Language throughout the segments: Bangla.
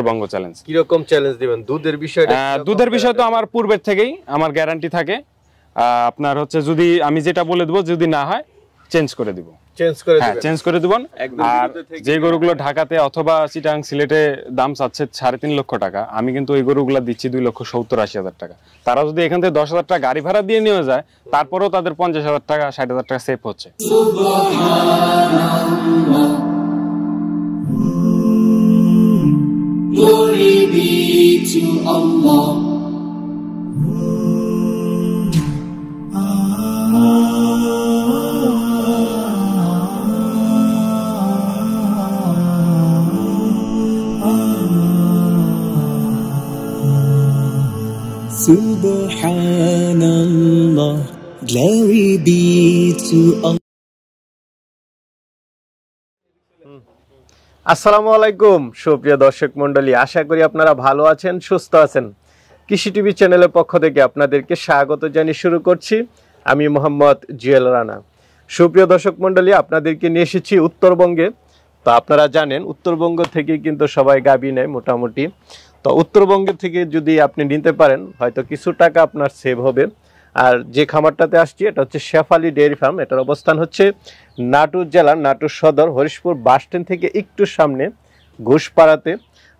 উত্তরবঙ্গ চ্যালেঞ্জ কিরকম চ্যালেঞ্জ দিবেন দুধের বিষয়টা দুধের বিষয় তো আমার পূর্বের থেকেই আমার গ্যারান্টি থাকে আপনার হচ্ছে যদি আমি যেটা বলে দেবো যদি না হয় চেঞ্জ করে দিব চেঞ্জ করে হ্যাঁ, দিবেন চেঞ্জ করে দিবেন আর যে গরুগুলো ঢাকাতে অথবা চিটাং সিলেটে দাম চাচ্ছে সাড়ে তিন লক্ষ টাকা আমি কিন্তু ওই গরুগুলো দিচ্ছি দুই লক্ষ সত্তর আশি হাজার টাকা তারা যদি এখান থেকে দশ হাজার টাকা গাড়ি ভাড়া দিয়ে নিয়ে যায় তারপরেও তাদের পঞ্চাশ হাজার টাকা ষাট হাজার টাকা সেভ হচ্ছে To Allah. Subhanallah, glory be to Allah. আসসালামু আলাইকুম সুপ্রিয় দর্শক মন্ডলী আশা করি আপনারা ভালো আছেন সুস্থ আছেন কৃষি টিভি চ্যানেলের পক্ষ থেকে আপনাদেরকে স্বাগত জানিয়ে শুরু করছি আমি মোহাম্মদ জুয়েল রানা সুপ্রিয় দর্শক মন্ডলী আপনাদেরকে নিয়ে এসেছি উত্তরবঙ্গে তো আপনারা জানেন উত্তরবঙ্গ থেকে কিন্তু সবাই গাবি নেয় মোটামুটি তো উত্তরবঙ্গে থেকে যদি আপনি নিতে পারেন হয়তো কিছু টাকা আপনার সেভ হবে আর যে খামারটাতে আসছি এটা হচ্ছে শেফালি ডেয়ারি ফার্ম এটার অবস্থান হচ্ছে নাটুর জেলার নাটুর সদর হরিশপুর বাসস্ট্যান্ড থেকে একটু সামনে ঘুষপাড়াতে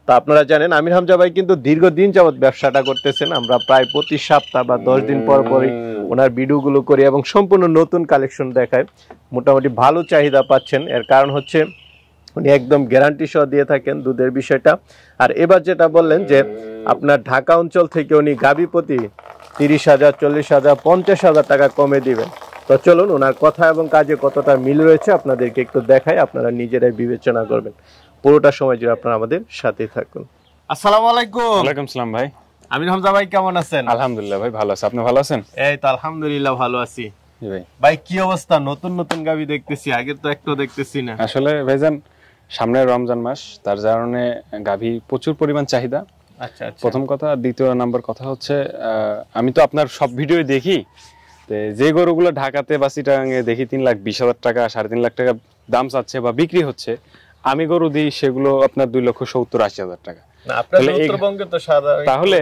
তা আপনারা জানেন আমির হামজা ভাই কিন্তু দীর্ঘদিন যাবৎ ব্যবসাটা করতেছেন আমরা প্রায় প্রতি সপ্তাহ বা দশ দিন পর পরই ওনার ভিডিওগুলো করি এবং সম্পূর্ণ নতুন কালেকশন দেখায় মোটামুটি ভালো চাহিদা পাচ্ছেন এর কারণ হচ্ছে উনি একদম গ্যারান্টি সহ দিয়ে থাকেন দুধের বিষয়টা আর এবার যেটা বললেন যে আপনার ঢাকা অঞ্চল থেকে উনি গাবিপতি তিরিশ হাজার চল্লিশ হাজার পঞ্চাশ হাজার টাকা কমে দিবেন তো চলুন ওনার কথা এবং কাজে কতটা মিল রয়েছে আপনাদেরকে একটু দেখাই আপনারা নিজেরাই বিবেচনা করবেন পুরোটা সময় জুড়ে আপনারা আমাদের সাথে থাকুন আসসালাম আলাইকুম সালাম ভাই হামজা ভাই কেমন আছেন আলহামদুলিল্লাহ ভাই ভালো আছে আপনি ভালো আছেন এই তো আলহামদুলিল্লাহ ভালো আছি ভাই কি অবস্থা নতুন নতুন গাবি দেখতেছি আগে তো একটু দেখতেছি না আসলে ভাইজান সামনে রমজান মাস তার কারণে গাভী প্রচুর পরিমাণ চাহিদা আচ্ছা, আচ্ছা। প্রথম কথা দ্বিতীয় নাম্বার কথা হচ্ছে আমি তো আপনার সব ভিডিও দেখি যে গরুগুলো ঢাকাতে বা চিটাগাঙে দেখি তিন লাখ বিশ হাজার টাকা সাড়ে তিন লাখ টাকা দাম চাচ্ছে বা বিক্রি হচ্ছে আমি গরু দিই সেগুলো আপনার দুই লক্ষ সত্তর আশি হাজার টাকা তাহলে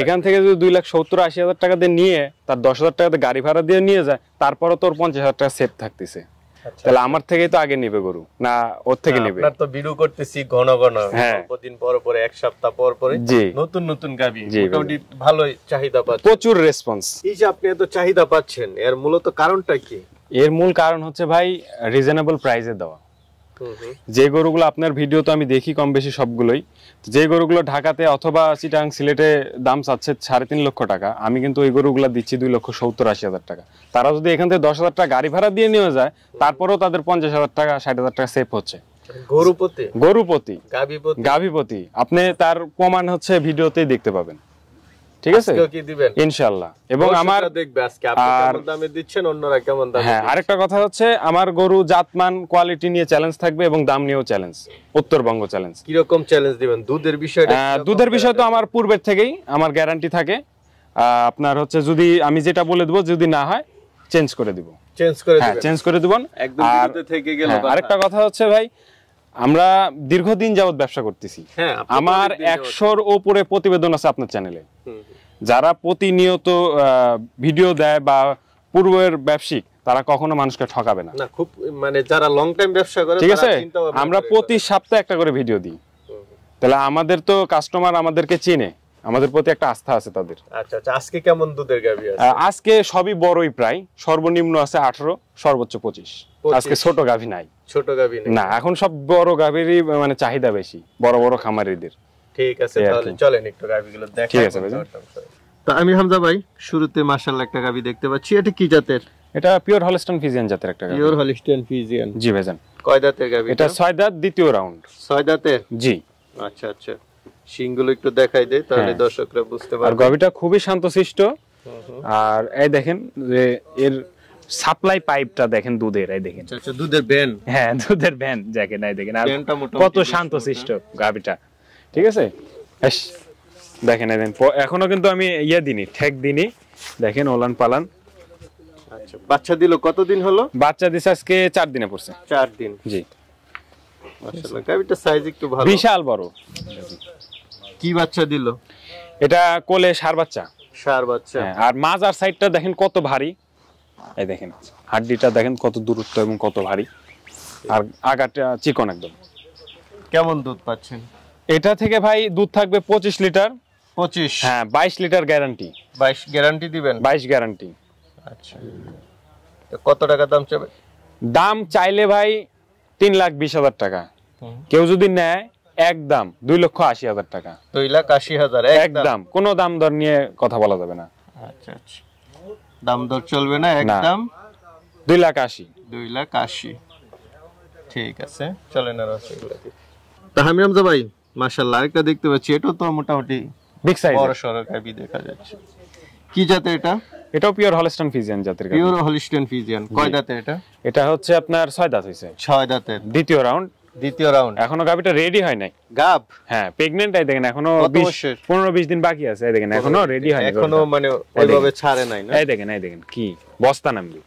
এখান থেকে যদি দুই লাখ সত্তর আশি হাজার টাকা দিয়ে নিয়ে তার দশ হাজার টাকাতে গাড়ি ভাড়া দিয়ে নিয়ে যায় তারপরও তোর পঞ্চাশ হাজার টাকা সেফ থাকতেছে আচ্ছা, তাহলে আচ্ছা। আমার থেকে তো আগে নিবে গরু না ওর থেকে নেবে আপনার তো বিড়ু করতেছি ঘন ঘন হ্যাঁ। দিন পর পরে এক সপ্তাহ পর পরে নতুন নতুন গাবি মোটামুটি ভালোই চাহিদা পাচ্ছে প্রচুর রেসপন্স এই যে আপনি এত চাহিদা পাচ্ছেন এর মূলত কারণটা কি এর মূল কারণ হচ্ছে ভাই রিজনেবল প্রাইসে দেওয়া যে গরুগুলো আপনার ভিডিও তো আমি দেখি কম বেশি সবগুলোই যে গরুগুলো ঢাকাতে অথবা চিটাং সিলেটে দাম চাচ্ছে সাড়ে তিন লক্ষ টাকা আমি কিন্তু ওই গরুগুলো দিচ্ছি দুই লক্ষ সত্তর আশি হাজার টাকা তারা যদি এখান থেকে দশ হাজার টাকা গাড়ি ভাড়া দিয়ে নিয়ে যায় তারপরেও তাদের পঞ্চাশ হাজার টাকা ষাট হাজার টাকা সেভ হচ্ছে গরুপতি গরুপতি গাভীপতি আপনি তার প্রমাণ হচ্ছে ভিডিওতেই দেখতে পাবেন ঠিক আছে এবং আমার দেখবে হ্যাঁ, আরেকটা কথা হচ্ছে আমার গরু জাতমান কোয়ালিটি নিয়ে চ্যালেঞ্জ থাকবে এবং দাম নিয়েও চ্যালেঞ্জ উত্তরবঙ্গ চ্যালেঞ্জ চ্যালেঞ্জ দিবেন দুধের বিষয়টা দুধের বিষয় তো আমার পূর্বের থেকেই আমার গ্যারান্টি থাকে আপনার হচ্ছে যদি আমি যেটা বলে দেবো যদি না হয় চেঞ্জ করে দিব চেঞ্জ করে চেঞ্জ হ্যাঁ, করে দেবেন একদম হ্যাঁ, আরেকটা কথা হচ্ছে ভাই আমরা দীর্ঘদিন যাবৎ ব্যবসা করতেছি হ্যাঁ, আমার একশোর ওপরে প্রতিবেদন আছে আপনার চ্যানেলে যারা প্রতিনিয়ত ভিডিও দেয় বা পূর্বের ব্যবসিক তারা কখনো মানুষকে ঠকাবে না খুব মানে যারা লং টাইম ব্যবসা করে ঠিক আছে আমরা প্রতি সপ্তাহে একটা করে ভিডিও দিই তাহলে আমাদের তো কাস্টমার আমাদেরকে চিনে আমাদের প্রতি একটা আস্থা আছে তাদের আচ্ছা আচ্ছা আজকে কেমন দুধের আছে আজকে সবই বড়ই প্রায় সর্বনিম্ন আছে 18 সর্বোচ্চ 25 আজকে ছোট গাভী নাই ছোট গাভী না এখন সব বড় গাভীরই মানে চাহিদা বেশি বড় বড় খামারিদের ঠিক আছে তাহলে চলেন একটু ঠিক আছে ভাই তো আমি হামজা ভাই শুরুতে মাশাআল্লাহ একটা গাভী দেখতে পাচ্ছি এটা কি জাতের এটা পিওর হলিস্টন ফিজিয়ান জাতের একটা পিওর হলিস্টন ফিজিয়ান জি ভাইজান কয় এটা ছয় দ্বিতীয় রাউন্ড ছয় জি আচ্ছা আচ্ছা শিংগুলো একটু দেখাই দেয় তাহলে হ্যাঁ। দর্শকরা বুঝতে পারবে আর গবিটা খুবই শান্তশিষ্ট আর এই দেখেন যে এর সাপ্লাই পাইপটা দেখেন দুধের এই দেখেন আচ্ছা দুধের ভ্যান হ্যাঁ দুধের ভ্যান দেখেন এই দেখেন আর কত শান্তশিষ্ট গাবিটা ঠিক আছে দেখেন এই দেখেন এখনো কিন্তু আমি ইয়া দিনি ঠেক দিনি দেখেন ওলান পালান আচ্ছা বাচ্চা দিল কতদিন হলো বাচ্চা দিছে আজকে 4 দিনে পড়ছে 4 দিন জি মাশাআল্লাহ গাবিটা সাইজ একটু ভালো বিশাল বড় কি বাচ্চা দিল এটা কোলে সার বাচ্চা সার বাচ্চা হ্যাঁ, আর মাজার সাইডটা দেখেন কত ভারী এই দেখেন হাড্ডিটা দেখেন কত দূরত্ব এবং কত ভারী আর আগাটা চিকন একদম কেমন দুধ পাচ্ছেন এটা থেকে ভাই দুধ থাকবে পঁচিশ লিটার পঁচিশ হ্যাঁ বাইশ লিটার গ্যারান্টি বাইশ গ্যারান্টি দিবেন বাইশ গ্যারান্টি আচ্ছা কত টাকা দাম চাবে দাম চাইলে ভাই তিন লাখ বিশ হাজার টাকা কেউ যদি নেয় একদম দুই লক্ষ আশি হাজার টাকা দুই লাখ আশি হাজার একদম কোনো দাম দর নিয়ে কথা বলা যাবে না আচ্ছা, আচ্ছা। দাম দর চলবে না একদম দুই লাখ আশি দুই লাখ আশি ঠিক আছে চলেন আর তাহমির হামজা ভাই মাশাআল্লাহ আরেকটা দেখতে পাচ্ছি এটা তো মোটামুটি বিগ সাইজ বড় সড়ো গাবি দেখা যাচ্ছে কি জাতের এটা এটাও পিওর হলিস্টন ফিজিয়ান জাতের পিওর হলিস্টন ফিজিয়ান কয় দাতে এটা এটা হচ্ছে আপনার ছয় দাঁত হইছে ছয় দাঁতের দ্বিতীয় রাউন্ড দ্বিতীয় রাউন্ড এখনো গাবিটা রেডি হয় নাই গাব হ্যাঁ প্রেগন্যান্ট আই দেখেন এখনো 20 15 20 দিন বাকি আছে এই দেখেন এখনো রেডি হয়নি এখনো মানে ওইভাবে ছাড়ে নাই না এই দেখেন এই দেখেন কি বস্তা নামবি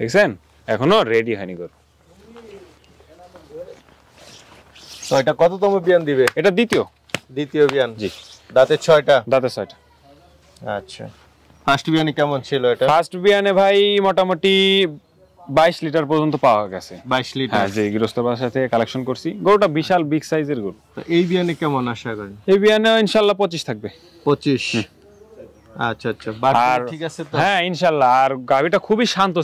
দেখছেন এখনো রেডি হয়নি গরু তো এটা কততম বিয়ান দিবে এটা দ্বিতীয় দ্বিতীয় বিয়ান জি দাঁতে 6টা দাঁতে 6টা আচ্ছা ফার্স্ট বিয়ানে কেমন ছিল এটা ফার্স্ট বিয়ানে ভাই মোটামুটি বাইশ লিটার পর্যন্ত পাওয়া গেছে লিটার হ্যাঁ যে সাথে কালেকশন করছি গরুটা বিশাল বিগ সাইজের গরু এই বিয়ানে কেমন আশা করেন এই বিয়ানে থাকবে আচ্ছা আচ্ছা ঠিক আছে হ্যাঁ আর খুবই শান্ত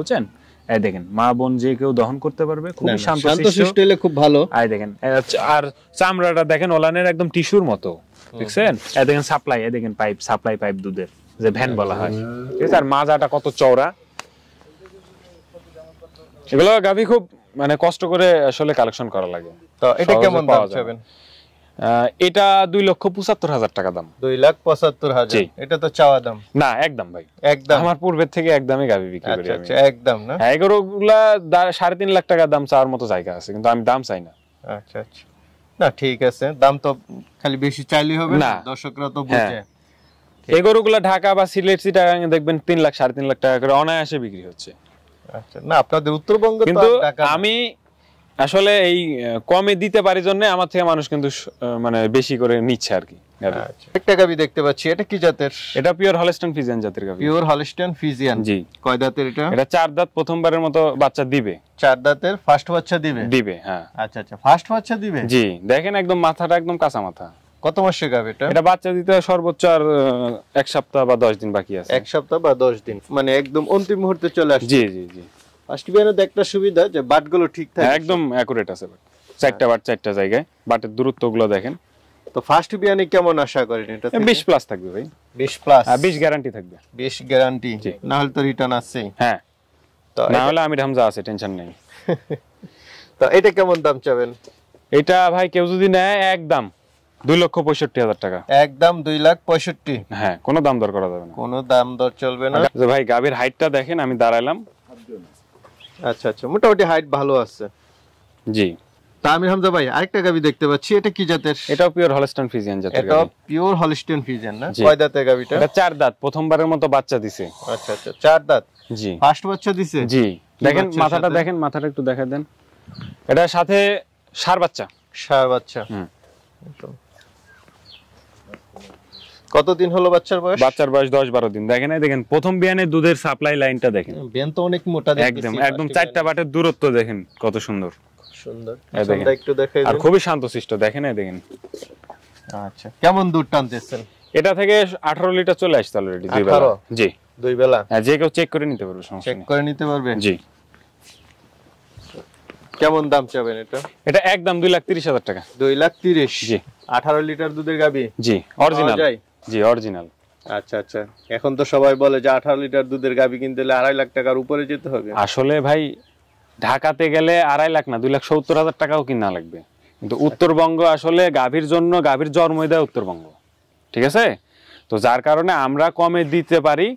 বুঝছেন এই দেখেন মা বোন যে কেউ দহন করতে পারবে খুবই শান্ত হলে খুব ভালো দেখেন আর চামড়াটা দেখেন ওলানের একদম টিস্যুর মতো দেখছেন এই দেখেন সাপ্লাই এই দেখেন পাইপ সাপ্লাই পাইপ দুধের যে ভ্যান বলা হয় ঠিক আছে আর মাজাটা কত চওড়া এগুলো গাভী খুব মানে কষ্ট করে আসলে কালেকশন করা লাগে তো এটা কেমন দাম চাইবেন এটা দুই লক্ষ পঁচাত্তর হাজার টাকা দাম দুই লাখ পঁচাত্তর হাজার এটা তো চাওয়া দাম না একদম ভাই একদম আমার পূর্বের থেকে একদমই গাভী বিক্রি করি আচ্ছা, আচ্ছা, একদম না হ্যাঁ, এগারো গুলা সাড়ে তিন লাখ টাকা দাম চাওয়ার মতো জায়গা আছে কিন্তু আমি দাম চাই না আচ্ছা আচ্ছা না ঠিক আছে দাম তো খালি বেশি চাইলেই হবে না দর্শকরা তো বুঝে হ্যাঁ। এই গরুগুলা ঢাকা বা সিলেট চিটাগাং দেখবেন তিন লাখ সাড়ে তিন লাখ টাকা করে অনায়াসে বিক্রি হচ্ছে আচ্ছা, না আপনাদের উত্তরবঙ্গ কিন্তু আমি আসলে এই কমে দিতে পারি জন্য আমার থেকে মানুষ কিন্তু মানে বেশি করে নিচ্ছে আর কি ফিজিয়ান আচ্ছা, জাতের ফিজিয়ান জি কয় চার দাঁত প্রথমবারের মতো বাচ্চা দিবে চার দাঁতের ফার্স্ট দিবে দিবে হ্যাঁ আচ্ছা আচ্ছা ফার্স্ট দিবে জি দেখেন একদম মাথাটা একদম কাঁচা মাথা কত মাসের গাভ এটা এটা বাচ্চা দিতে সর্বোচ্চ আর এক সপ্তাহ বা দশ দিন বাকি আছে এক সপ্তাহ বা দশ দিন মানে একদম অন্তিম মুহূর্তে চলে আসছে জি জি জি আস্টিবিয়ানের একটা সুবিধা যে বাটগুলো ঠিক থাকে হ্যাঁ, একদম অ্যাকুরেট আছে চারটা বাট চারটা জায়গায় বাটের দূরত্বগুলো দেখেন তো ফার্স্ট বিয়ানি কেমন আশা করেন এটা 20 প্লাস থাকবে ভাই 20 প্লাস 20 গ্যারান্টি থাকবে 20 গ্যারান্টি না হলে তো রিটার্ন আসছেই হ্যাঁ তো না হলে আমি হামজা আছে টেনশন নেই তো এটা কেমন দাম চাবেন এটা ভাই কেউ যদি নেয় একদম দুই লক্ষ পঁয়ষট্টি হাজার টাকা একদম দুই লাখ পঁয়ষট্টি হ্যাঁ কোনো দাম দর করা যাবে না কোনো দাম দর চলবে না আচ্ছা, ভাই গাভীর হাইটটা দেখেন আমি দাঁড়াইলাম আচ্ছা আচ্ছা মোটামুটি হাইট ভালো আছে জি ফিজিয়ান জাতের এটা পিওর চার দাঁত প্রথমবারের মতো বাচ্চা দিছে আচ্ছা আচ্ছা চার দাঁত জি দিছে জি দেখেন মাথাটা দেখেন মাথাটা একটু দেখা দেন এটা সাথে সার বাচ্চা সার বাচ্চা কতদিন হলো বাচ্চার বয়স বাচ্চার বয়স দশ বারো দিন দেখেন দেখেন প্রথম বিয়ানে দুধের সাপ্লাই লাইনটা দেখেন বিয়ান তো অনেক মোটা একদম একদম চারটা বাটের দূরত্ব দেখেন কত সুন্দর আচ্ছা, চলে আসছে অলরেডি দুই হ্যাঁ, যে কেউ চেক করে নিতে পারবে করে নিতে পারবে জি কেমন দাম এটা এটা একদম লাখ তিরিশ হাজার টাকা দুই লাখ তিরিশ জি লিটার দুধের গাবি জি অরিজিনাল জি অরিজিনাল আচ্ছা আচ্ছা এখন তো সবাই বলে যে আঠারো লিটার দুধের গাভি কিনতে হলে আড়াই লাখ টাকার উপরে যেতে হবে আসলে ভাই ঢাকাতে গেলে আড়াই লাখ না দুই লাখ সত্তর হাজার টাকাও কিনা লাগবে কিন্তু উত্তরবঙ্গ আসলে গাভীর জন্য গাভীর জন্মই দেয় উত্তরবঙ্গ ঠিক আছে তো যার কারণে আমরা কমে দিতে পারি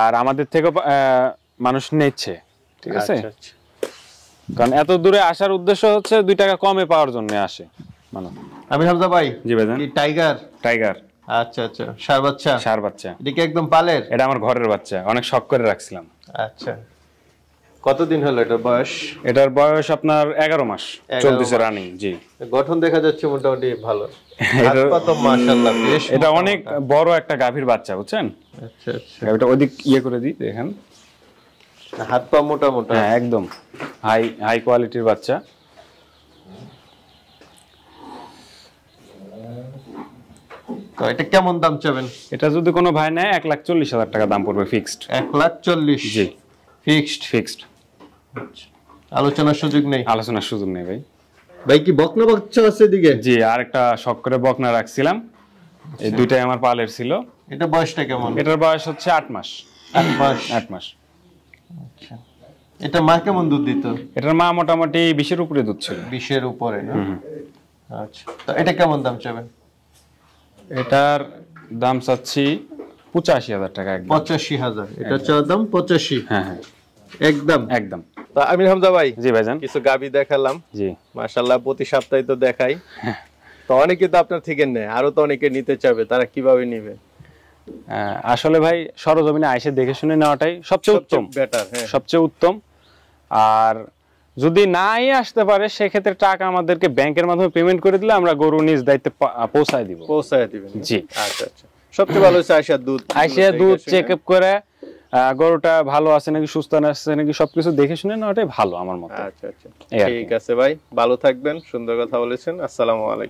আর আমাদের থেকে মানুষ নিচ্ছে ঠিক আছে আচ্ছা, আচ্ছা। কারণ এত দূরে আসার উদ্দেশ্য হচ্ছে দুই টাকা কমে পাওয়ার জন্য আসে মানুষ আমি হামজা ভাই জি ভাই টাইগার টাইগার আচ্ছা আচ্ছা সার বাচ্চা সার বাচ্চা একদম পালের এটা আমার ঘরের বাচ্চা অনেক করে রাখছিলাম আচ্ছা কতদিন হলো বয়স এটার বয়স আপনার এগারো মাস রানিং জি গঠন দেখা যাচ্ছে মোটামুটি ভালো এটা অনেক বড় একটা গাভীর বাচ্চা বুঝছেন আচ্ছা, আচ্ছা। ওদিক ইয়ে করে দিই দেখেন হাত পা মোটামুটি হ্যাঁ একদম হাই হাই কোয়ালিটির বাচ্চা তো এটা কেমন দাম চাবেন এটা যদি কোনো ভাই নেয় এক লাখ চল্লিশ হাজার টাকা দাম পড়বে ফিক্সড এক লাখ চল্লিশ জি ফিক্সড আচ্ছা। ফিক্সড আলোচনার সুযোগ নেই আলোচনার সুযোগ নেই ভাই ভাই কি বকনা বাচ্চা আছে এদিকে জি আর একটা শখ করে বকনা রাখছিলাম এই আচ্ছা। দুইটাই আমার পালের ছিল এটা বয়সটা কেমন এটার বয়স হচ্ছে আট মাস আট মাস আট মাস আচ্ছা এটা মা কেমন দুধ দিত এটার মা মোটামুটি বিশের উপরে দুধ ছিল বিশের উপরে আচ্ছা তো এটা কেমন দাম চাবেন এটার দাম চাচ্ছি পঁচাশি হাজার টাকা পঁচাশি হাজার এটা চার দাম পঁচাশি হ্যাঁ হ্যাঁ একদম একদম তো আমির হামজা ভাই জি ভাইজান কিছু গাবি দেখালাম জি মাসাল্লাহ প্রতি সপ্তাহে তো দেখাই হ্যাঁ। তো অনেকে তো আপনার থেকে নেয় আরো তো অনেকে নিতে চাবে তারা কিভাবে নিবে আসলে ভাই সরজমিনে আইসে দেখে শুনে নেওয়াটাই সবচেয়ে উত্তম বেটার হ্যাঁ। সবচেয়ে উত্তম আর যদি নাই আসতে পারে সেক্ষেত্রে টাকা আমাদেরকে ব্যাংকের মাধ্যমে পেমেন্ট করে দিলে আমরা গরু নিজ দায়িত্বে পৌঁছায় দিব পৌঁছায় দিবেন জি আচ্ছা আচ্ছা সবচেয়ে ভালো হচ্ছে আইসিয়া দুধ আইসিয়া দুধ চেক আপ করে গরুটা ভালো আছে নাকি সুস্থ আছে নাকি সবকিছু দেখে শুনে না ওটাই ভালো আমার মতে আচ্ছা আচ্ছা ঠিক আছে ভাই ভালো থাকবেন সুন্দর কথা বলেছেন আসসালামু আলাইকুম